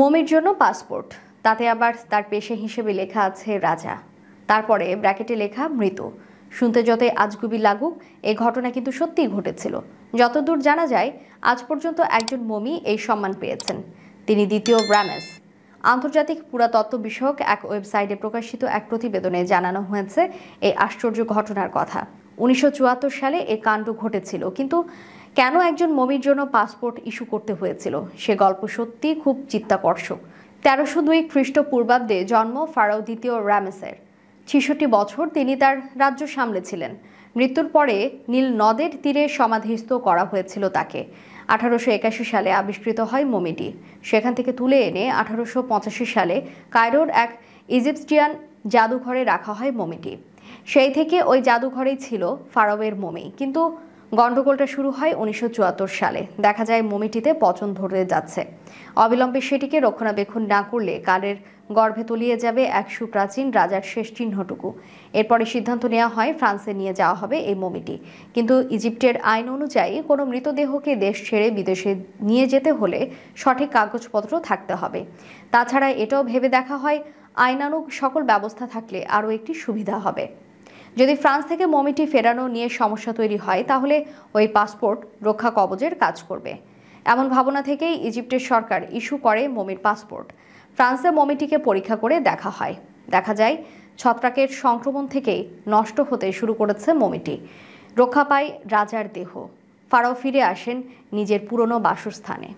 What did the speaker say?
মমির জন্য পাসপোর্ট তাতে আবার তার পেশে হিসেবে লেখা আছে রাজা তারপরে ব্র্যাকেটে লেখা মৃত শুনতে যতই আজগুবি লাগুক এ ঘটনা কিন্তু সত্যিই ঘটেছিল যতদূর জানা যায় আজ পর্যন্ত একজন মমি এই সম্মান পেয়েছেন তিনি দ্বিতীয় ব্রামেস আন্তর্জাতিক পুরাতত্ত্ব বিষয়ক এক ওয়েবসাইটে প্রকাশিত এক প্রতিবেদনে জানানো হয়েছে এই আশ্চর্য ঘটনার কথা উনিশশো সালে এ কাণ্ড ঘটেছিল কিন্তু কেন একজন মমির জন্য পাসপোর্ট ইস্যু করতে হয়েছিল সে গল্প সত্যি খুব চিত্তাকর্ষক তেরোশো দুই খ্রিস্টপূর্বাব্দে জন্ম ফারাও দ্বিতীয় র্যামেসের ছিষট্টি বছর তিনি তার রাজ্য সামলেছিলেন মৃত্যুর পরে নীল নদের তীরে সমাধিস্থ করা হয়েছিল তাকে আঠারোশো একাশি সালে আবিষ্কৃত হয় মমিটি সেখান থেকে তুলে এনে আঠারোশো পঁচাশি সালে কায়রোর এক ইজিপ্টিয়ান জাদুঘরে রাখা হয় মমিটি সেই থেকে ওই জাদুঘরেই ছিল ফারাওয়ের মমি কিন্তু গণ্ডগোলটা শুরু হয় উনিশশো সালে দেখা যায় মমিটিতে পচন ধরে যাচ্ছে অবিলম্বে সেটিকে রক্ষণাবেক্ষণ না করলে কালের গর্ভে তলিয়ে যাবে এক সুপ্রাচীন রাজার শেষ চিহ্নটুকু এরপরে সিদ্ধান্ত নেওয়া হয় ফ্রান্সে নিয়ে যাওয়া হবে এই মমিটি কিন্তু ইজিপ্টের আইন অনুযায়ী কোনো মৃতদেহকে দেশ ছেড়ে বিদেশে নিয়ে যেতে হলে সঠিক কাগজপত্র থাকতে হবে তাছাড়া এটাও ভেবে দেখা হয় আইনানুগ সকল ব্যবস্থা থাকলে আরও একটি সুবিধা হবে যদি ফ্রান্স থেকে মমিটি ফেরানো নিয়ে সমস্যা তৈরি হয় তাহলে ওই পাসপোর্ট রক্ষা কবজের কাজ করবে এমন ভাবনা থেকেই ইজিপ্টের সরকার ইস্যু করে মমির পাসপোর্ট ফ্রান্সে মমিটিকে পরীক্ষা করে দেখা হয় দেখা যায় ছত্রাকের সংক্রমণ থেকেই নষ্ট হতে শুরু করেছে মমিটি রক্ষা পায় রাজার দেহ ফারাও ফিরে আসেন নিজের পুরনো বাসস্থানে